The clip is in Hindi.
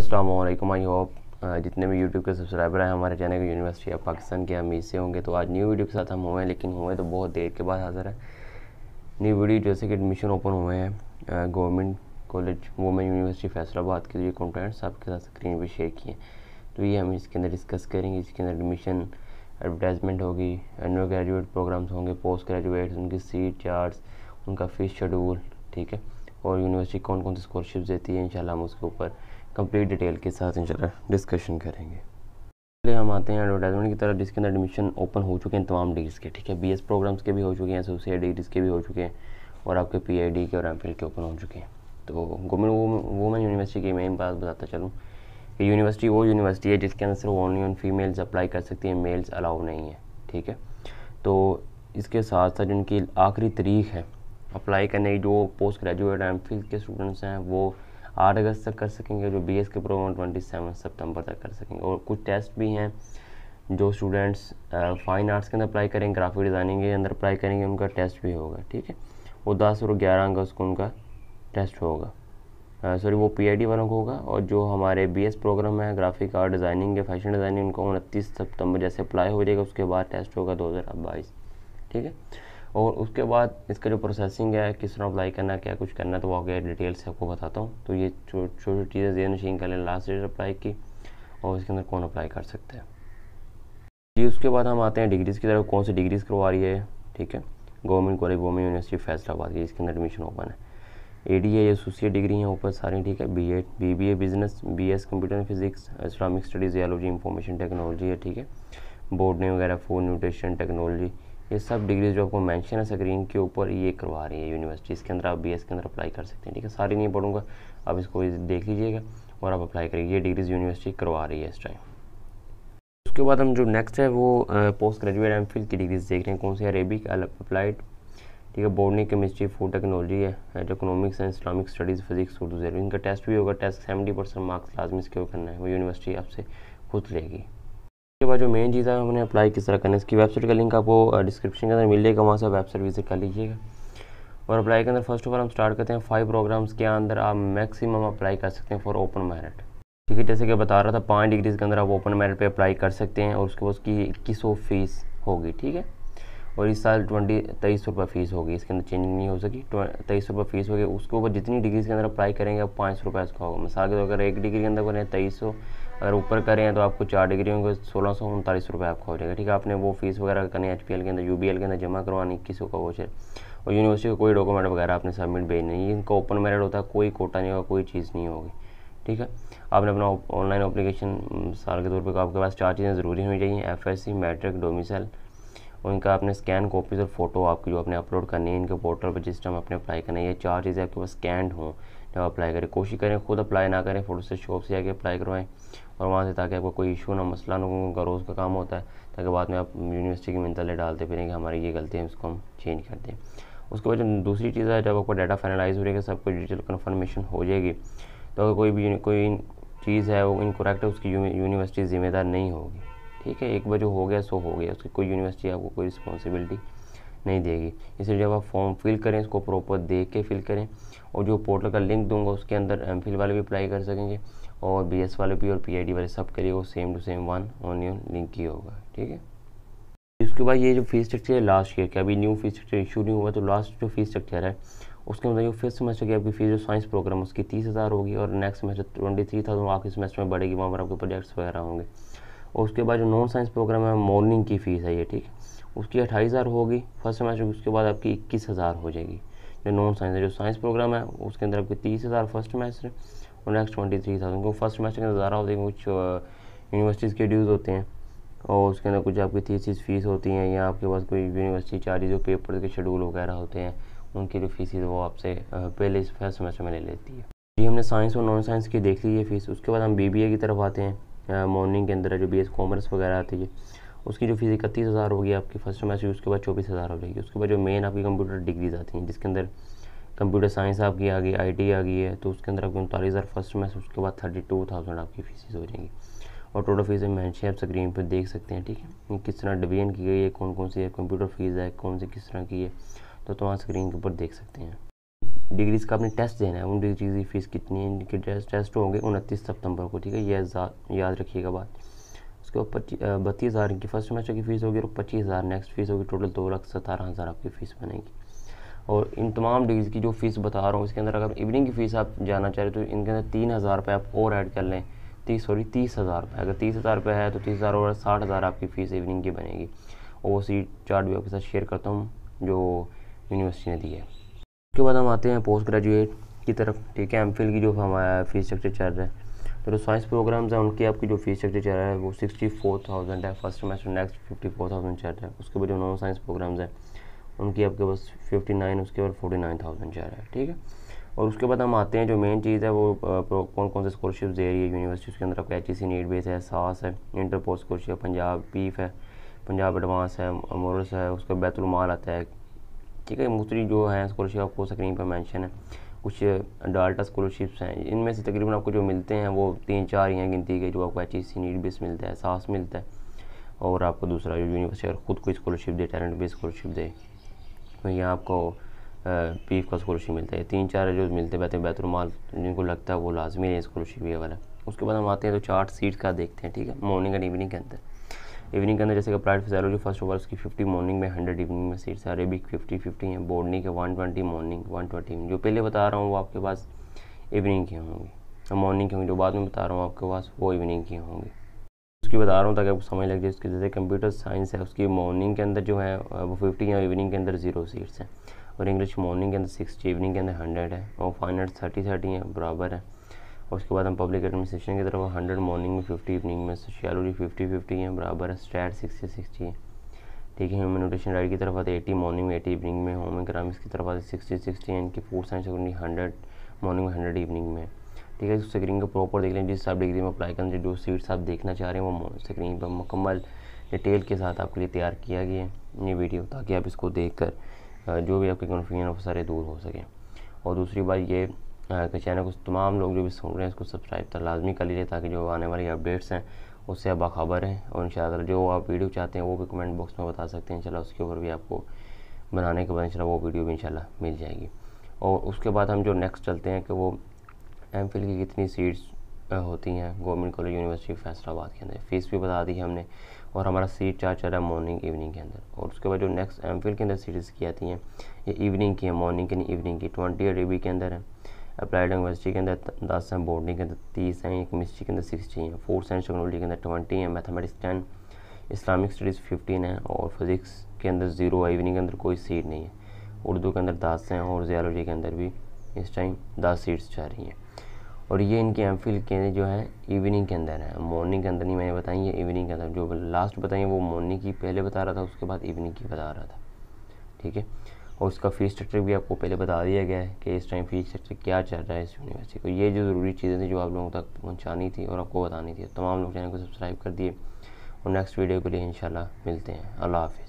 असलम आई होप जितने भी यूट्यूब के सब्सक्राइबर हैं हमारे चैनल यूनिवर्सिटी ऑफ पाकिस्तान के हम से होंगे तो आज न्यू वीडियो के साथ हम हुए हैं लेकिन हुए तो बहुत देर के बाद हाजिर है न्यू वीडियो जैसे कि एडमिशन ओपन हुए हैं government college women university Faisalabad के लिए कॉन्टेंट्स आपके साथ स्क्रीन पर शेयर किए तो ये हम इसके अंदर डिस्कस करेंगे इसके अंदर एडमिशन एडवर्टाइजमेंट होगी अंडर ग्रेजुएट प्रोग्राम्स होंगे पोस्ट ग्रेजुएट्स उनकी सीट चार्ट उनका फ़ीस शेड्यूल ठीक है और यूनिवर्सिटी कौन कौन सी स्कॉलरशिप देती है इन हम उसके ऊपर कंप्लीट डिटेल के साथ इंशाल्लाह डिस्कशन करेंगे पहले हम आते हैं एडवर्टाइजमेंट की तरफ जिसके अंदर एडमिशन ओपन हो चुके हैं तमाम डिग्रीज़ के ठीक है बी एस प्रोग्राम्स के भी हो चुके हैं एसोसिएट डिग्रीज़ के भी हो चुके हैं और आपके पी डी के और एम के ओपन हो चुके हैं तो गवर्नमेंट वुमेन यूनिवर्सिटी की मेन बात बताता चलूँ कि यूनिवर्सिटी वो यूनिवर्सिटी है जिसके अंदर सिर्फ ओनली ऑन फीमेल्स अप्लाई कर सकती हैं मेल्स अलाउ नहीं है ठीक है तो इसके साथ साथ जिनकी आखिरी तरीक है अप्लाई करने की जो पोस्ट ग्रेजुएट एम के स्टूडेंट्स हैं वो आठ अगस्त तक कर सकेंगे जो बी एस के प्रोग्राम ट्वेंटी सेवन सेप्टेम्बर तक कर सकेंगे और कुछ टेस्ट भी हैं जो स्टूडेंट्स फाइन आर्ट्स के अंदर अप्लाई करेंगे ग्राफिक डिज़ाइनिंग के अंदर अप्लाई करेंगे उनका टेस्ट भी होगा ठीक है वो दस और ग्यारह अगस्त को उनका टेस्ट होगा सॉरी वो पी वालों को होगा और जो हमारे बी प्रोग्राम है ग्राफिक आर्ट डिज़ाइनिंग के फैशन डिज़ाइनिंग उनको उनतीस सितंबर जैसे अप्लाई हो जाएगा उसके बाद टेस्ट होगा दो ठीक है और उसके बाद इसका जो प्रोसेसिंग है किस तरह अप्लाई करना क्या कुछ करना तो वो आगे डिटेल से आपको बताता हूँ तो ये छोटी छोटी चीज़ें जेन मशीन कर लें लास्ट डेट अप्लाई की और इसके अंदर कौन अप्लाई कर सकते हैं जी उसके बाद हम आते हैं डिग्रीज़ की तरफ कौन सी डिग्रीज़ करवा रही है ठीक है government college government university Faisalabad की इसके अंदर एडमिशन ओपन है A D A associate degree हैं ऊपर सारी ठीक है B Ed B B A business B S computer and physics Islamic studies geology information technology है ठीक है ने वगैरह फूड न्यूट्रिशन टेक्नोलॉजी ये सब डिग्री जो आपको मेंशन है स्क्रीन के ऊपर ये करवा रही है यूनिवर्सिटी इसके अंदर आप बीएस के अंदर अप्लाई कर सकते हैं ठीक है सारी नहीं पढ़ूंगा आप इसको देख लीजिएगा और आप अप्लाई करिए ये डिग्रीज यूनिवर्सिटी करवा रही है इस टाइम उसके बाद हम जो नेक्स्ट है वो पोस्ट ग्रेजुएट एम की डिग्रीज देख रहे हैं कौन सी अरेबिक अप्लाइड ठीक है बोर्डिंग केमिस्ट्री फूड टेक्नोलॉजी है economics and Islamic studies physics Urdu जरूर इनका टेस्ट भी होगा टेस्ट सेवेंटी परसेंट मार्क्स लाजमी इसके करना है वो यूनिवर्सिटी आपसे खुद लेगी उसके बाद जो मेन चीज़ है हमने अप्लाई किस तरह करना है इसकी वेबसाइट का लिंक आपको डिस्क्रिप्शन के अंदर मिल जाएगा वहाँ से वेबसाइट विजिट कर लीजिएगा और अप्लाई के अंदर फर्स्ट ऑफ ऑल हम स्टार्ट करते हैं फाइव प्रोग्राम्स के अंदर आप मैक्सिमम अप्लाई कर सकते हैं फॉर ओपन मेरिट ठीक है जैसे कि बता रहा था पाँच डिग्रीज के अंदर आप ओपन मेरिट पे अप्लाई कर सकते हैं और उसके बाद उसकी इक्कीस सौ फीस होगी ठीक है और इस साल ट्वेंटी तेईस सौ रुपये फीस होगी इसके अंदर चेंजिंग नहीं हो सकी तेईस सौ रुपये फीस होगी उसके ऊपर जितनी डिग्रीज के अंदर अप्लाई करेंगे आप पाँच सौ रुपये उसका होगा मिसाल के तौर अगर एक डिग्री के अंदर करें तेईस सौ अगर ऊपर करें तो आपको चार डिग्री होंगे सोलह सौ उनतालीस रुपये आपका हो जाएगा ठीक है आपने वो फीस वगैरह करनी है एच के अंदर यू के अंदर जमा करवानी इक्कीस का वोचर और यूनिवर्सिटी का कोई डॉक्यूमेंट वगैरह आपने सबमिट भेजना नहीं इनका ओपन मेरिट होता है कोई कोटा नहीं होगा कोई चीज़ नहीं होगी ठीक है आपने अपना ऑनलाइन अप्लीकेशन साल के तौर पर आपके पास चार चीज़ें ज़रूरी होनी चाहिए F S C matric domicile उनका आपने स्कैन कॉपीज और फोटो आपकी जो आपने अपलोड करनी है इनके पोर्टल पर जिस टाइम आपने अप्लाई करना है ये चार चीज़ें आपके पास स्कैंड हों जब अप्लाई करें कोशिश करें खुद अप्लाई ना करें फोटो से शॉप से जाकर अप्लाई करवाएं और वहाँ से ताकि आपको कोई इशू ना मसला ना हो उनका रोज़ का काम होता है ताकि बाद में आप यूनिवर्सिटी की मिनतले डालते फिरें कि हमारी ये गलती है इसको हम चेंज कर दें उसके बाद जो दूसरी चीज़ है जब आपका डाटा फाइनलाइज हो जाएगा कुछ डिजिटल कन्फर्मेशन हो जाएगी तो अगर कोई भी कोई चीज़ है वो इनकोरेक्ट है उसकी यूनिवर्सिटी ज़िम्मेदार नहीं होगी ठीक है एक बार जो हो गया सो हो गया उसकी कोई यूनिवर्सिटी आपको कोई रिस्पॉन्सिबिलिटी नहीं देगी इसलिए जब आप फॉर्म फिल करें उसको प्रॉपर देख के फिल करें और जो पोर्टल का लिंक दूंगा उसके अंदर एम वाले भी अप्लाई कर सकेंगे और बी एस वाले भी और पी आई डी वाले सब के लिए वो सेम टू सेम वन ऑनियन लिंक ही होगा ठीक है इसके बाद ये जो फीस स्ट्रक्चर है लास्ट ईयर का अभी न्यू फीस स्ट्रक्चर इशू नहीं हुआ तो लास्ट जो फीस स्ट्रक्चर है उसके मतलब जो फिफ्थ सेमेस्टर की आपकी फीस जो साइंस प्रोग्राम उसकी तीस हज़ार होगी और next semester twenty three thousand आपके सेमेस्टर में बढ़ेगी वहाँ पर आपके प्रोजेक्ट्स वगैरह होंगे और उसके बाद जो नॉन साइंस प्रोग्राम है मॉर्निंग की फ़ीस है ये ठीक उसकी अट्ठाईस हज़ार होगी फर्स्ट सेमेस्टर उसके बाद आपकी इक्कीस हज़ार हो जाएगी जो नॉन साइंस है जो साइंस प्रोग्राम है उसके अंदर आपके तीस हज़ार फर्स्ट सेमेस्टर और नेक्स्ट ट्वेंटी थ्री थाउजेंड को फर्स्ट सेमेस्टर के अंदर ज़्यादा होते हैं कुछ यूनिवर्सिटीज़ के ड्यूज़ होते हैं और उसके अंदर कुछ आपकी थीसिस फीस होती हैं या आपके पास कोई यूनिवर्सिटी चार्जेज पेपर के शेड्यूल वगैरह होते हैं उनकी जो फीस वो आपसे पहले इस फर्स्ट सेमेस्टर में ले लेती है जी हमने साइंस और नॉन साइंस की देख ली है फीस उसके बाद हम बी की तरफ आते हैं मॉर्निंग के अंदर जो बी कॉमर्स वगैरह आती है उसकी जो फीस इकतीस हज़ार होगी आपकी फर्स्ट सेमेस्टर उसके बाद चौबीस हज़ार हो जाएगी उसके बाद जो मेन आपकी कंप्यूटर डिग्रीज आती हैं जिसके अंदर कंप्यूटर साइंस आपकी आ गई आई आ गई है तो उसके अंदर आपकी उनतालीस हज़ार फर्स्ट सेमेस्टर उसके बाद थर्टी टू थाउजेंड आपकी फीस हो जाएंगी और टोटल फीस मैं आप स्क्रीन पर देख सकते हैं ठीक है किस तरह डिवीजन की गई है कौन कौन सी है कंप्यूटर फीस है कौन सी किस तरह की है तो तो वहाँ स्क्रीन के ऊपर देख सकते हैं डिग्रीज़ का आपने टेस्ट देना है उन डिग्रीज की फ़ीस कितनी है इनके टेस्ट टेस्ट होंगे उनतीस सितंबर को ठीक है यह याद रखिएगा बात उसके बाद बत्तीस हज़ार इनकी फर्स्ट सेमेस्टर की फ़ीस होगी और पच्चीस हज़ार नेक्स्ट फीस होगी टोटल दो लाख सतारह हज़ार आपकी फ़ीस बनेगी और इन तमाम डिग्रीज़ की जो फ़ीस बता रहा हूँ इसके अंदर अगर इवनिंग की फ़ीस आप जाना चाह रहे तो इनके अंदर तीन हज़ार रुपये आप और ऐड कर लें तीस सॉरी तीस हज़ार रुपये अगर तीस हज़ार रुपये है तो तीस हज़ार और साठ हज़ार आपकी फ़ीस इवनिंग की बनेगी वो सी चार्ट भी आपके साथ शेयर करता हूँ जो यूनिवर्सिटी ने दी है उसके बाद हम आते हैं पोस्ट ग्रेजुएट की तरफ ठीक है एम की जो हमारा फ़ीस स्ट्रक्चर चल रहा है तो जो साइंस प्रोग्राम्स हैं उनकी आपकी जो फीस स्ट्रक्चर चल रहा है वो सिक्सटी फोर थाउजेंड है first semester next fifty four thousand चल रहा है उसके बाद जो नॉन साइंस प्रोग्राम्स हैं उनकी आपके पास फिफ्टी नाइन उसके बाद फोर्टी नाइन थाउजेंड चल रहा है ठीक है और उसके बाद हम आते हैं जो मेन चीज़ है वो कौन कौन से स्कॉलरशिप दे रही है यूनिवर्सिटी उसके अंदर आपका H E C need base है सास है inter post scholarship Punjab PEEF है पंजाब एडवांस है मोरस है उसका बैतुलमाल आता है ठीक है मुख्तरी जो है स्कॉलरशिप आपको स्क्रीन पर मैंशन है कुछ डाल्टा स्कॉलरशिप्स हैं इनमें से तकरीबन आपको जो मिलते हैं वो तीन चार यहाँ हैं गिनती के जो आपको H E C need base मिलता है सास मिलता है और आपको दूसरा जो यूनिवर्सिटी अगर ख़ुद को स्कॉलरशिप दे टैलेंट बेस स्कॉलरशिप दे तो यहाँ आपको पीफ का स्कॉलरशिप मिलता है तीन चार जो मिलते बैठे बैतुलमाल जिनको लगता है वो लाजमी है स्कॉलरशिप ये वाला उसके बाद हम आते हैं तो चार्ट सीट का देखते हैं ठीक है मॉर्निंग एंड इवनिंग के अंदर इवनिंग के अंदर जैसे कि अप्लाइड फिजोलॉजी फर्स्ट ओवर की फिफ्टी मॉर्निंग में हंड्रेड इवनिंग में सीट्स है अरेबिक फिफ्टी फिफ्टी हैं बोर्डनी के one twenty morning one twenty जो पहले बता रहा हूँ वो आपके पास इवनिंग के होंगे मॉर्निंग के होंगे जो बाद में बता रहा हूँ आपके पास वो इवनिंग के होंगे उसकी बता रहा हूँ ताकि आपको समझ लग जाए उसके जैसे कंप्यूटर साइंस है उसकी मॉर्निंग के अंदर जो है वो फिफ्टी या इवनिंग के अंदर जीरो सीट्स हैं और इंग्लिश मॉर्निंग के अंदर सिक्सटी इवनिंग के अंदर हंड्रेड है और फाइनल थर्टी थर्टी हैं बराबर है और उसके बाद हम पब्लिक एडमिनिस्ट्रेशन की तरफ हंड्रेड मॉर्निंग में फिफ्टी इवनिंग में सोशियालोजी फिफ्टी फिफ्टी है बराबर है स्टैट सिक्सटी सिक्सटी है ठीक है ह्यूमन न्यूट्रिशन डाइट की तरफ आते एटी मॉर्निंग में एटी इवनिंग में होम इकोनॉमिक्स की तरफ आते सिक्सटी सिक्सटी एंड इनकी fourth science secondary hundred morning में हंड्रेड इवनिंग में ठीक है स्क्रीन को प्रॉपर देख लें जिस आप डिग्री में अप्लाई करना जो सीट्स आप देखना चाह रहे हैं वो स्क्रीन पर मुकम्मल डिटेल के साथ आपके लिए तैयार किया गया है ये वीडियो ताकि आप इसको देख कर जो भी आपके कन्फ्यूजन वो सारे दूर हो सकें और दूसरी बात ये के तो चैनल को तमाम लोग जो भी सुन रहे हैं उसको सब्सक्राइब तो लाजमी कर लीजिए ताकि जो आने वाली अपडेट्स हैं उससे आप बाखबर हैं और इन जो आप वीडियो चाहते हैं वो भी कमेंट बॉक्स में बता सकते हैं इंशाल्लाह उसके ऊपर भी आपको बनाने के बाद इन वो वीडियो भी इन मिल जाएगी और उसके बाद हम जो नेक्स्ट चलते हैं कि वो एम की कितनी सीट्स होती हैं गवर्नमेंट कॉलेज यूनिवर्सिटी फैसलाबाद के अंदर फ़ीस भी बता दी है हमने और हमारा सीट चार्ज चल रहा है मॉर्निंग इवनिंग के अंदर और उसके बाद जो नेक्स्ट एम के अंदर सीट्स की आती हैं ये इवनिंग की है मॉर्निंग की नहीं इवनिंग की ट्वेंटी एट डी के अंदर है अपलाइड यूनिवर्सिटी के अंदर दस हैं बोर्डिंग के अंदर तीस हैं केमिस्ट्री के अंदर सिक्सटी हैं फोर्थ साइंस टेक्नोलॉजी के अंदर ट्वेंटी हैं mathematics ten Islamic studies fifteen है और फिज़िक्स के अंदर ज़ीरो है इवनिंग के अंदर कोई सीट नहीं है उर्दू के अंदर दस हैं और जियालॉजी के अंदर भी इस टाइम दस सीट्स जा रही हैं और ये इनके एम फिल के जो है इवनिंग के अंदर है मॉर्निंग के अंदर नहीं मैंने बताई है इवनिंग के अंदर जो लास्ट बताई वो मॉर्निंग की पहले बता रहा था उसके बाद इवनिंग की बता रहा था ठीक है और उसका फ़ीस स्ट्रक्चर भी आपको पहले बता दिया गया है कि इस टाइम फ़ीस स्ट्रक्चर क्या चल रहा है इस यूनिवर्सिटी को तो ये जो ज़रूरी चीज़ें थी जो आप लोगों तक पहुँचानी थी और आपको बतानी थी तमाम लोग चैनल को सब्सक्राइब कर दिए और नेक्स्ट वीडियो के लिए इन मिलते हैं अल्लाह हाफ़